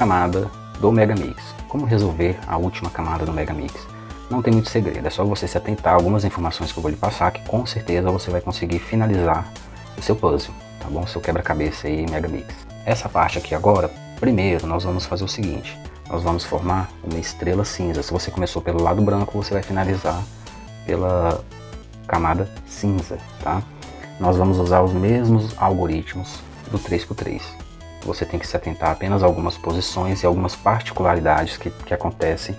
camada do Megamix. Como resolver a última camada do Megamix? Não tem muito segredo, é só você se atentar a algumas informações que eu vou lhe passar que com certeza você vai conseguir finalizar o seu puzzle, tá bom? Seu quebra-cabeça aí Megamix. Essa parte aqui agora, primeiro nós vamos fazer o seguinte, nós vamos formar uma estrela cinza. Se você começou pelo lado branco, você vai finalizar pela camada cinza, tá? Nós vamos usar os mesmos algoritmos do 3x3 você tem que se atentar apenas a algumas posições e algumas particularidades que, que acontecem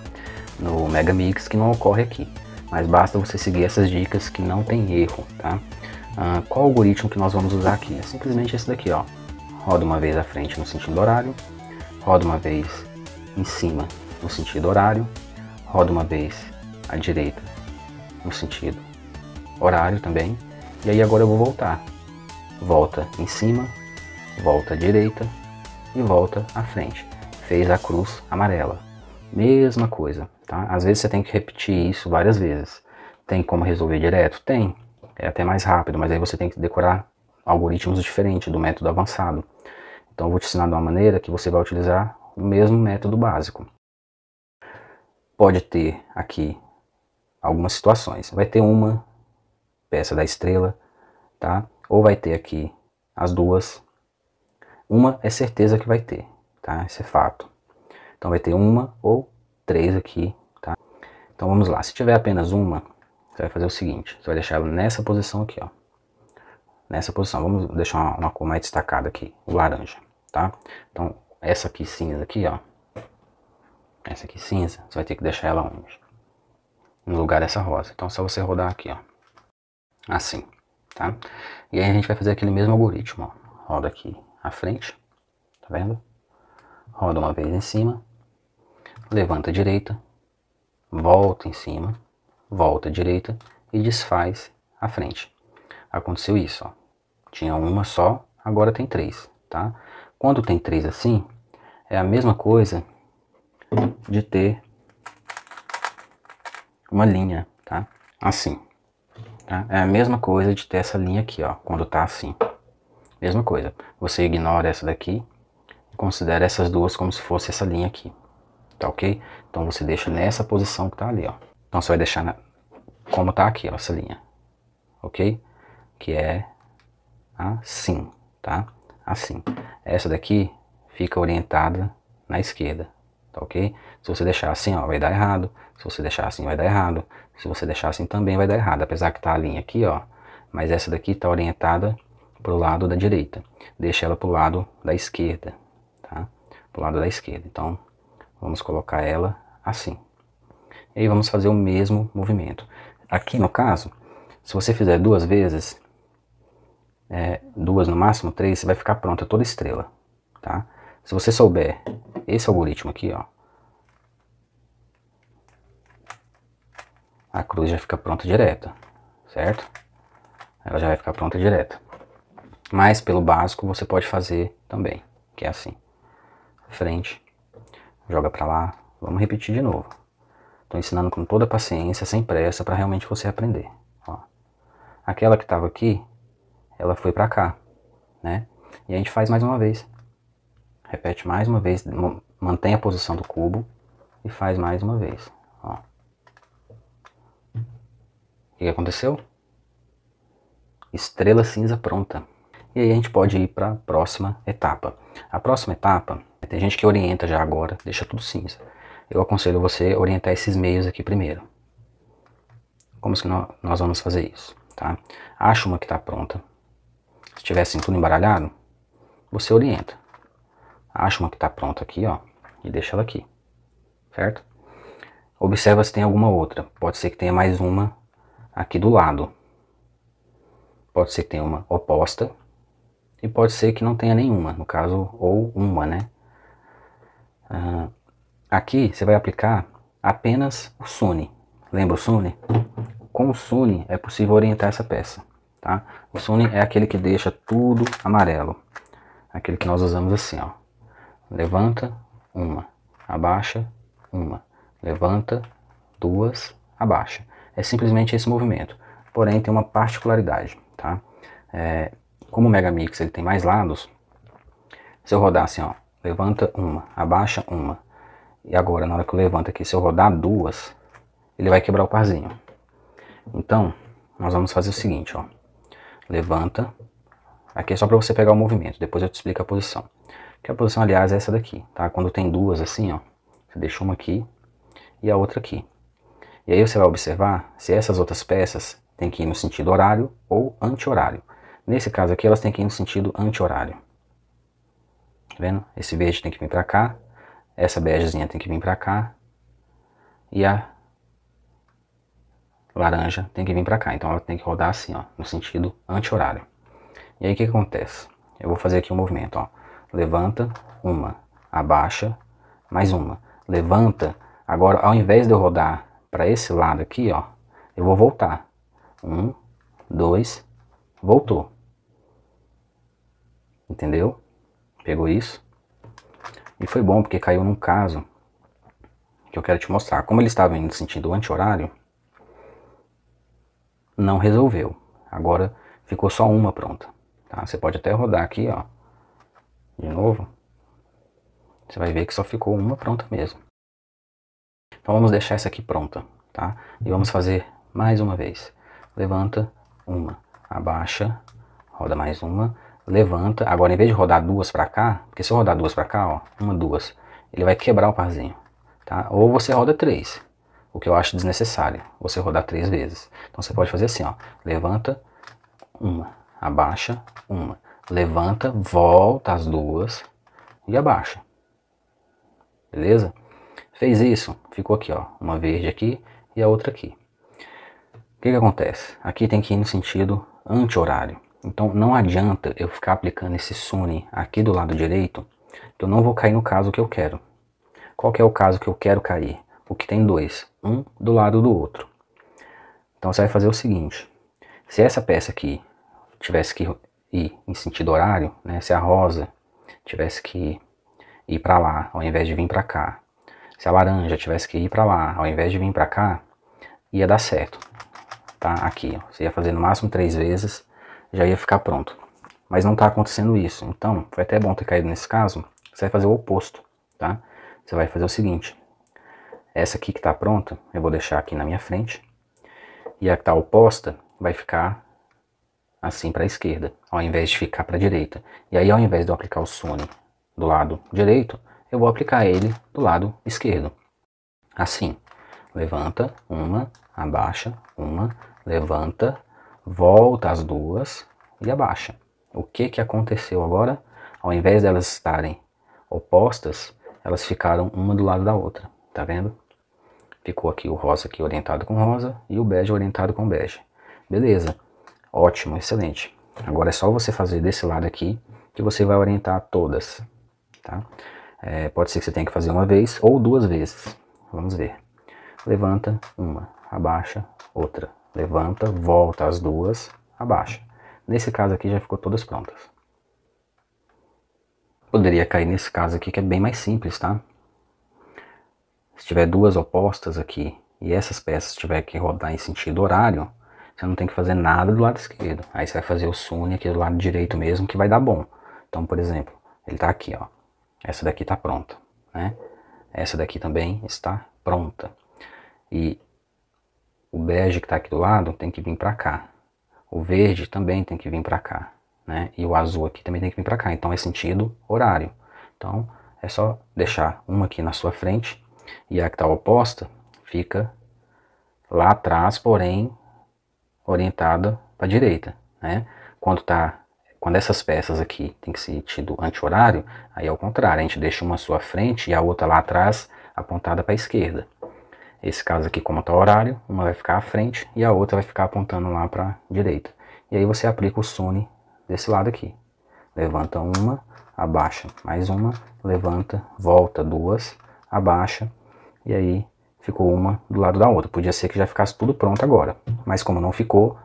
no Mega Mix que não ocorre aqui. Mas basta você seguir essas dicas que não tem erro, tá? Uh, qual algoritmo que nós vamos usar aqui? É simplesmente esse daqui, ó. Roda uma vez à frente no sentido horário, roda uma vez em cima no sentido horário, roda uma vez à direita no sentido horário também. E aí agora eu vou voltar. Volta em cima, volta à direita e volta à frente. Fez a cruz amarela. Mesma coisa, tá? Às vezes você tem que repetir isso várias vezes. Tem como resolver direto? Tem. É até mais rápido, mas aí você tem que decorar algoritmos diferentes do método avançado. Então eu vou te ensinar de uma maneira que você vai utilizar o mesmo método básico. Pode ter aqui algumas situações. Vai ter uma peça da estrela, tá? Ou vai ter aqui as duas uma é certeza que vai ter, tá? Esse é fato. Então vai ter uma ou três aqui, tá? Então vamos lá. Se tiver apenas uma, você vai fazer o seguinte. Você vai deixar ela nessa posição aqui, ó. Nessa posição. Vamos deixar uma, uma cor mais destacada aqui. O laranja, tá? Então essa aqui cinza aqui, ó. Essa aqui cinza. Você vai ter que deixar ela onde? No lugar dessa rosa. Então só você rodar aqui, ó. Assim, tá? E aí a gente vai fazer aquele mesmo algoritmo, ó. Roda aqui, à frente, tá vendo? Roda uma vez em cima, levanta a direita, volta em cima, volta à direita e desfaz à frente. Aconteceu isso, ó. Tinha uma só, agora tem três, tá? Quando tem três assim, é a mesma coisa de ter uma linha, tá? Assim. Tá? É a mesma coisa de ter essa linha aqui, ó, quando tá assim. Mesma coisa você ignora essa daqui e considera essas duas como se fosse essa linha aqui, tá ok? Então você deixa nessa posição que tá ali, ó. Então você vai deixar na, como tá aqui, ó, essa linha, ok? Que é assim, tá? Assim. Essa daqui fica orientada na esquerda, tá ok? Se você deixar assim, ó, vai dar errado. Se você deixar assim, vai dar errado. Se você deixar assim, também vai dar errado. Apesar que tá a linha aqui, ó. Mas essa daqui tá orientada para o lado da direita. Deixa ela para o lado da esquerda, tá? Para o lado da esquerda. Então, vamos colocar ela assim. E aí vamos fazer o mesmo movimento. Aqui no caso, se você fizer duas vezes, é, duas no máximo, três, você vai ficar pronta toda estrela, tá? Se você souber esse algoritmo aqui, ó, a cruz já fica pronta direta, certo? Ela já vai ficar pronta direta. Mas pelo básico você pode fazer também, que é assim. Frente, joga para lá, vamos repetir de novo. Estou ensinando com toda paciência, sem pressa, para realmente você aprender. Ó. Aquela que estava aqui, ela foi para cá, né? E a gente faz mais uma vez. Repete mais uma vez, mantém a posição do cubo e faz mais uma vez. Ó. O que aconteceu? Estrela cinza pronta. E aí a gente pode ir para a próxima etapa. A próxima etapa, tem gente que orienta já agora, deixa tudo cinza. Eu aconselho você a orientar esses meios aqui primeiro. Como que assim nós vamos fazer isso? Tá? Acha uma que está pronta. Se tiver assim tudo embaralhado, você orienta. Acha uma que está pronta aqui, ó, e deixa ela aqui, certo? Observa se tem alguma outra. Pode ser que tenha mais uma aqui do lado. Pode ser que tenha uma oposta e pode ser que não tenha nenhuma, no caso, ou uma, né? Uh, aqui você vai aplicar apenas o SUNY. Lembra o SUNY? Com o SUNY é possível orientar essa peça, tá? O SUNY é aquele que deixa tudo amarelo. Aquele que nós usamos assim, ó. Levanta, uma. Abaixa, uma. Levanta, duas. Abaixa. É simplesmente esse movimento. Porém, tem uma particularidade, tá? É, como o Megamix ele tem mais lados, se eu rodar assim, ó, levanta uma, abaixa uma, e agora na hora que eu levanto aqui, se eu rodar duas, ele vai quebrar o parzinho. Então, nós vamos fazer o seguinte, ó, levanta, aqui é só para você pegar o movimento, depois eu te explico a posição. Que a posição, aliás, é essa daqui, tá? Quando tem duas assim, ó, você deixa uma aqui e a outra aqui. E aí você vai observar se essas outras peças têm que ir no sentido horário ou anti-horário. Nesse caso aqui, elas têm que ir no sentido anti-horário. Tá vendo? Esse verde tem que vir para cá, essa begezinha tem que vir para cá e a laranja tem que vir para cá. Então ela tem que rodar assim, ó, no sentido anti-horário. E aí o que, que acontece? Eu vou fazer aqui um movimento, ó. Levanta, uma, abaixa, mais uma. Levanta, agora ao invés de eu rodar para esse lado aqui, ó, eu vou voltar. Um, dois, voltou entendeu? Pegou isso? E foi bom porque caiu num caso que eu quero te mostrar. Como ele estava indo sentido anti-horário, não resolveu. Agora ficou só uma pronta. Tá? Você pode até rodar aqui, ó. De novo. Você vai ver que só ficou uma pronta mesmo. Então vamos deixar essa aqui pronta, tá? E vamos fazer mais uma vez. Levanta, uma. Abaixa, roda mais uma levanta. Agora, em vez de rodar duas para cá, porque se eu rodar duas para cá, ó, uma, duas, ele vai quebrar o parzinho, tá? Ou você roda três, o que eu acho desnecessário, você rodar três vezes. Então, você pode fazer assim, ó, levanta, uma, abaixa, uma, levanta, volta as duas e abaixa. Beleza? Fez isso, ficou aqui, ó, uma verde aqui e a outra aqui. O que, que acontece? Aqui tem que ir no sentido anti-horário. Então não adianta eu ficar aplicando esse suni aqui do lado direito, que eu não vou cair no caso que eu quero. Qual que é o caso que eu quero cair? O que tem dois, um do lado do outro. Então você vai fazer o seguinte, se essa peça aqui tivesse que ir em sentido horário, né, se a rosa tivesse que ir para lá ao invés de vir para cá, se a laranja tivesse que ir para lá ao invés de vir para cá, ia dar certo, tá? Aqui, ó. você ia fazer no máximo três vezes já ia ficar pronto. Mas não está acontecendo isso. Então, foi até bom ter caído nesse caso. Você vai fazer o oposto, tá? Você vai fazer o seguinte. Essa aqui que está pronta, eu vou deixar aqui na minha frente. E a que está oposta vai ficar assim para a esquerda, ao invés de ficar para a direita. E aí, ao invés de eu aplicar o Sony do lado direito, eu vou aplicar ele do lado esquerdo. Assim, levanta, uma, abaixa, uma, levanta, volta as duas e abaixa. O que, que aconteceu agora? Ao invés delas estarem opostas, elas ficaram uma do lado da outra, tá vendo? Ficou aqui o rosa aqui orientado com rosa e o bege orientado com bege. Beleza, ótimo, excelente. Agora é só você fazer desse lado aqui que você vai orientar todas, tá? É, pode ser que você tenha que fazer uma vez ou duas vezes, vamos ver. Levanta, uma, abaixa, outra, levanta, volta as duas, abaixa. Nesse caso aqui já ficou todas prontas. Poderia cair nesse caso aqui que é bem mais simples, tá? Se tiver duas opostas aqui e essas peças tiver que rodar em sentido horário, você não tem que fazer nada do lado esquerdo. Aí você vai fazer o sune aqui do lado direito mesmo, que vai dar bom. Então, por exemplo, ele está aqui, ó. Essa daqui está pronta, né? Essa daqui também está pronta. E o bege que está aqui do lado tem que vir para cá. O verde também tem que vir para cá. Né? E o azul aqui também tem que vir para cá. Então é sentido horário. Então é só deixar uma aqui na sua frente e a que está oposta fica lá atrás, porém orientada para a direita. Né? Quando tá quando essas peças aqui tem que ser tido anti-horário, aí é o contrário, a gente deixa uma à sua frente e a outra lá atrás apontada para a esquerda esse caso aqui como tá horário, uma vai ficar à frente e a outra vai ficar apontando lá para direita. E aí você aplica o Sune desse lado aqui. Levanta uma, abaixa mais uma, levanta, volta duas, abaixa e aí ficou uma do lado da outra. Podia ser que já ficasse tudo pronto agora, mas como não ficou,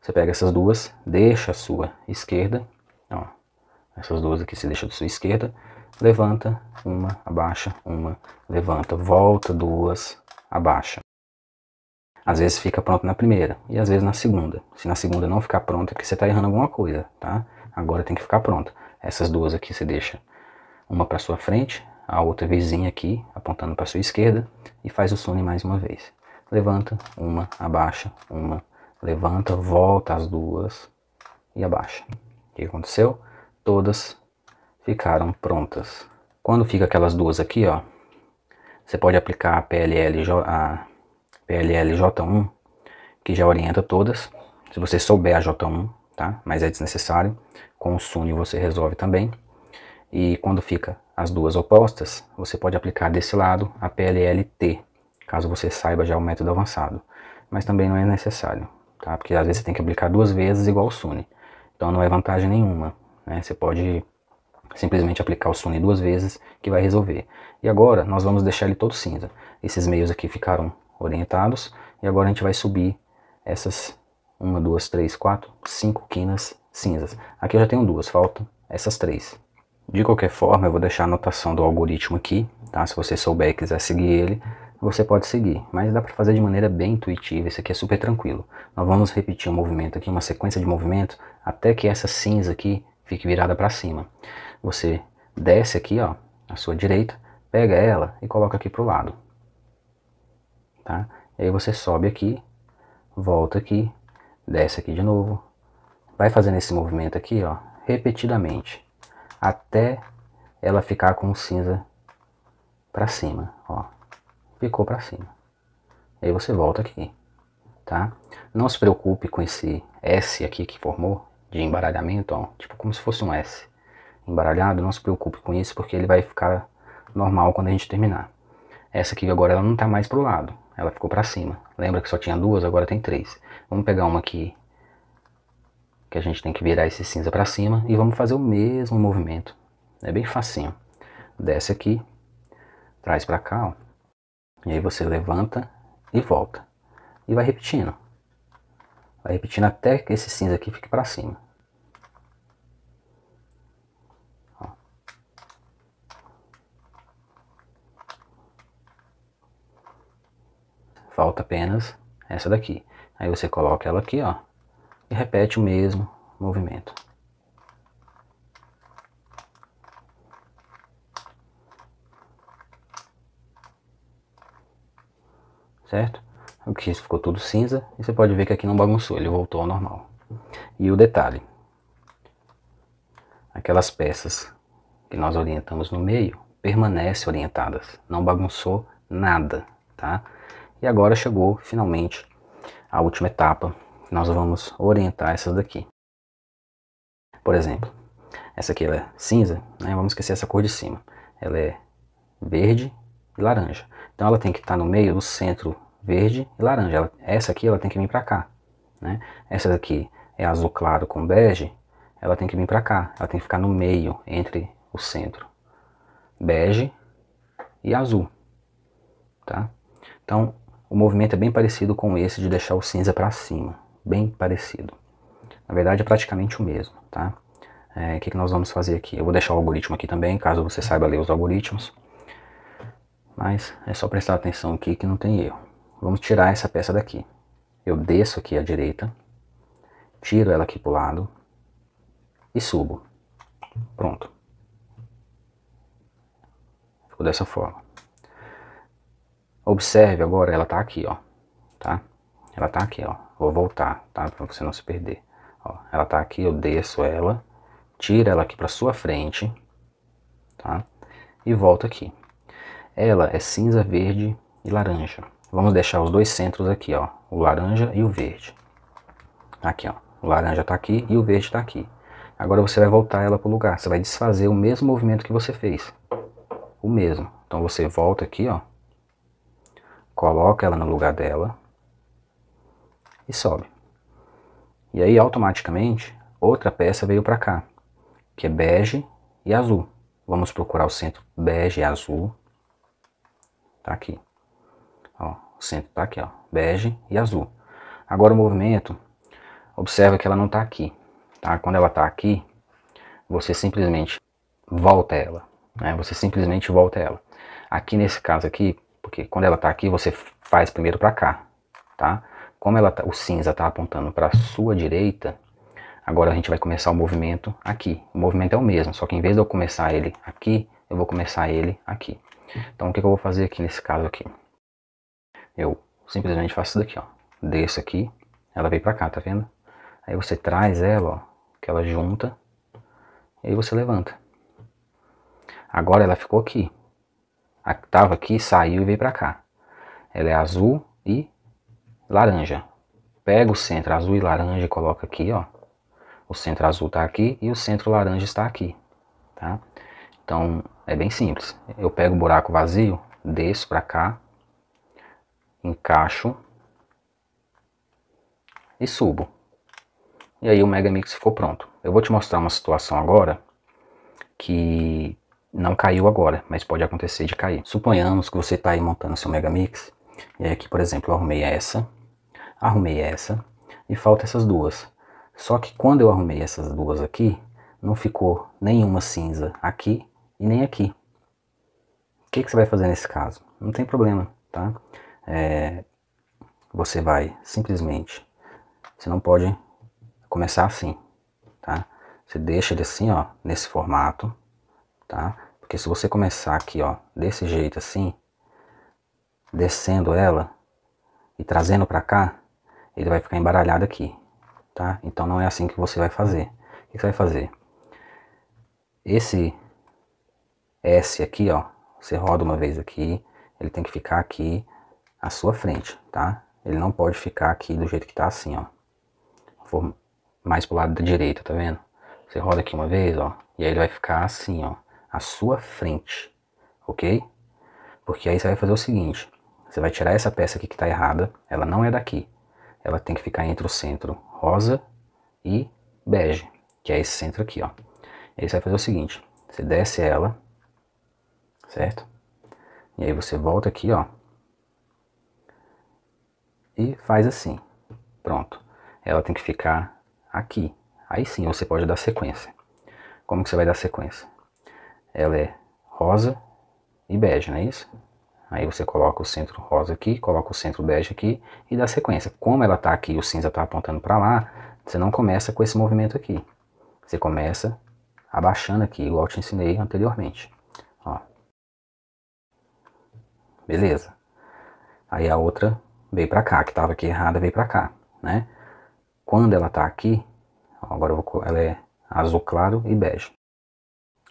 você pega essas duas, deixa a sua esquerda, ó, essas duas aqui você deixa da sua esquerda, levanta, uma, abaixa, uma, levanta, volta duas, abaixa. Às vezes fica pronto na primeira e às vezes na segunda. Se na segunda não ficar pronto é porque você está errando alguma coisa, tá? Agora tem que ficar pronto. Essas duas aqui você deixa uma para sua frente, a outra vizinha aqui apontando para sua esquerda e faz o sune mais uma vez. Levanta, uma, abaixa, uma, levanta, volta as duas e abaixa. O que aconteceu? Todas ficaram prontas. Quando fica aquelas duas aqui, ó, você pode aplicar a PLLJ, a 1 que já orienta todas. Se você souber a J1, tá? Mas é desnecessário. Com o SUNY você resolve também. E quando fica as duas opostas, você pode aplicar desse lado a PLLT, caso você saiba já o método avançado. Mas também não é necessário, tá? Porque às vezes você tem que aplicar duas vezes igual o SUNY. Então não é vantagem nenhuma, né? Você pode simplesmente aplicar o Suni duas vezes que vai resolver. E agora nós vamos deixar ele todo cinza. Esses meios aqui ficaram orientados e agora a gente vai subir essas uma, duas, três, quatro, cinco quinas cinzas. Aqui eu já tenho duas, faltam essas três. De qualquer forma, eu vou deixar a anotação do algoritmo aqui, tá? Se você souber e quiser seguir ele, você pode seguir, mas dá para fazer de maneira bem intuitiva, isso aqui é super tranquilo. Nós vamos repetir um movimento aqui, uma sequência de movimentos, até que essa cinza aqui fique virada para cima. Você desce aqui, ó, a sua direita, pega ela e coloca aqui pro lado. Tá? E aí você sobe aqui, volta aqui, desce aqui de novo. Vai fazendo esse movimento aqui, ó, repetidamente, até ela ficar com o cinza para cima, ó. Ficou para cima. E aí você volta aqui, tá? Não se preocupe com esse S aqui que formou de embaralhamento, ó, tipo como se fosse um S embaralhado, não se preocupe com isso, porque ele vai ficar normal quando a gente terminar. Essa aqui agora ela não está mais para o lado, ela ficou para cima. Lembra que só tinha duas, agora tem três. Vamos pegar uma aqui, que a gente tem que virar esse cinza para cima, e vamos fazer o mesmo movimento. É bem facinho. Desce aqui, traz para cá, ó. E aí você levanta e volta. E vai repetindo. Vai repetindo até que esse cinza aqui fique para cima. falta apenas essa daqui. Aí você coloca ela aqui, ó, e repete o mesmo movimento. Certo? Aqui ficou tudo cinza e você pode ver que aqui não bagunçou, ele voltou ao normal. E o detalhe, aquelas peças que nós orientamos no meio permanecem orientadas, não bagunçou nada, tá? E agora chegou finalmente a última etapa. Nós vamos orientar essas daqui. Por exemplo, essa aqui é cinza, né? vamos esquecer essa cor de cima. Ela é verde e laranja. Então ela tem que estar tá no meio do centro verde e laranja. Ela, essa aqui ela tem que vir para cá. Né? Essa daqui é azul claro com bege, ela tem que vir para cá. Ela tem que ficar no meio entre o centro bege e azul. Tá? Então o movimento é bem parecido com esse de deixar o cinza para cima, bem parecido. Na verdade é praticamente o mesmo, tá? É, o é, que, que nós vamos fazer aqui? Eu vou deixar o algoritmo aqui também, caso você saiba ler os algoritmos. Mas é só prestar atenção aqui que não tem erro. Vamos tirar essa peça daqui. Eu desço aqui à direita, tiro ela aqui para o lado e subo. Pronto. Ficou dessa forma. Observe agora, ela tá aqui, ó, tá? Ela tá aqui, ó. Vou voltar, tá? Para você não se perder. Ó, ela tá aqui, eu desço ela, tira ela aqui para sua frente, tá? E volta aqui. Ela é cinza, verde e laranja. Vamos deixar os dois centros aqui, ó, o laranja e o verde. Aqui, ó. O laranja tá aqui e o verde tá aqui. Agora você vai voltar ela para o lugar. Você vai desfazer o mesmo movimento que você fez. O mesmo. Então você volta aqui, ó coloca ela no lugar dela e sobe. E aí automaticamente outra peça veio para cá, que é bege e azul. Vamos procurar o centro bege e azul. Tá aqui. Ó, o centro tá aqui, ó, bege e azul. Agora o movimento, observa que ela não tá aqui, tá? Quando ela tá aqui, você simplesmente volta ela, né? Você simplesmente volta ela. Aqui nesse caso aqui, porque quando ela está aqui, você faz primeiro para cá, tá? Como ela tá, o cinza está apontando para sua direita, agora a gente vai começar o movimento aqui. O movimento é o mesmo, só que em vez de eu começar ele aqui, eu vou começar ele aqui. Então o que, que eu vou fazer aqui nesse caso aqui? Eu simplesmente faço isso daqui, ó. Desço aqui, ela vem para cá, tá vendo? Aí você traz ela, ó, que ela junta, e aí você levanta. Agora ela ficou aqui, estava aqui, saiu e veio para cá. Ela é azul e laranja. Pega o centro azul e laranja e coloca aqui, ó. O centro azul está aqui e o centro laranja está aqui, tá? Então, é bem simples. Eu pego o buraco vazio, desço para cá, encaixo e subo. E aí o Megamix ficou pronto. Eu vou te mostrar uma situação agora que não caiu agora, mas pode acontecer de cair. Suponhamos que você está aí montando seu Megamix, e aqui, é por exemplo, eu arrumei essa, arrumei essa, e falta essas duas. Só que quando eu arrumei essas duas aqui, não ficou nenhuma cinza aqui e nem aqui. O que, que você vai fazer nesse caso? Não tem problema, tá? É, você vai simplesmente, você não pode começar assim, tá? Você deixa ele assim, ó, nesse formato, tá? Porque se você começar aqui, ó, desse jeito assim, descendo ela e trazendo para cá, ele vai ficar embaralhado aqui, tá? Então não é assim que você vai fazer. O que você vai fazer? Esse S aqui, ó, você roda uma vez aqui, ele tem que ficar aqui à sua frente, tá? Ele não pode ficar aqui do jeito que tá assim, ó. for mais pro lado da direita, tá vendo? Você roda aqui uma vez, ó, e aí ele vai ficar assim, ó à sua frente, ok? Porque aí você vai fazer o seguinte: você vai tirar essa peça aqui que está errada, ela não é daqui, ela tem que ficar entre o centro rosa e bege, que é esse centro aqui, ó. E aí você vai fazer o seguinte: você desce ela, certo? E aí você volta aqui, ó, e faz assim. Pronto. Ela tem que ficar aqui. Aí sim você pode dar sequência. Como que você vai dar sequência? ela é rosa e bege, não é isso? Aí você coloca o centro rosa aqui, coloca o centro bege aqui e dá sequência. Como ela está aqui, o cinza está apontando para lá, você não começa com esse movimento aqui. Você começa abaixando aqui, igual eu te ensinei anteriormente. Ó. Beleza. Aí a outra veio para cá, que estava aqui errada, veio para cá, né? Quando ela está aqui, ó, agora vou, ela é azul claro e bege.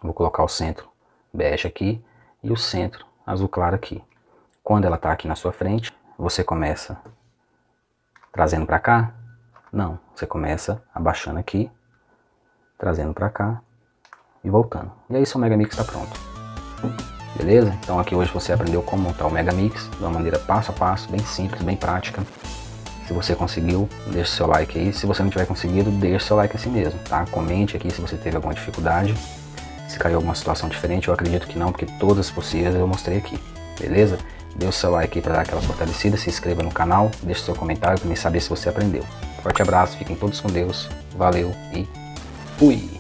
Vou colocar o centro bege aqui e o centro azul claro aqui. Quando ela está aqui na sua frente, você começa trazendo para cá? Não, você começa abaixando aqui, trazendo para cá e voltando. E aí seu Megamix está pronto. Beleza? Então aqui hoje você aprendeu como montar o Megamix de uma maneira passo a passo, bem simples, bem prática. Se você conseguiu, deixe seu like aí. Se você não tiver conseguido, deixe seu like assim mesmo, tá? Comente aqui se você teve alguma dificuldade. Se caiu alguma situação diferente, eu acredito que não, porque todas as possíveis eu mostrei aqui, beleza? Dê o seu like para dar aquela fortalecida, se inscreva no canal, deixe seu comentário para me saber se você aprendeu. Forte abraço, fiquem todos com Deus, valeu e fui!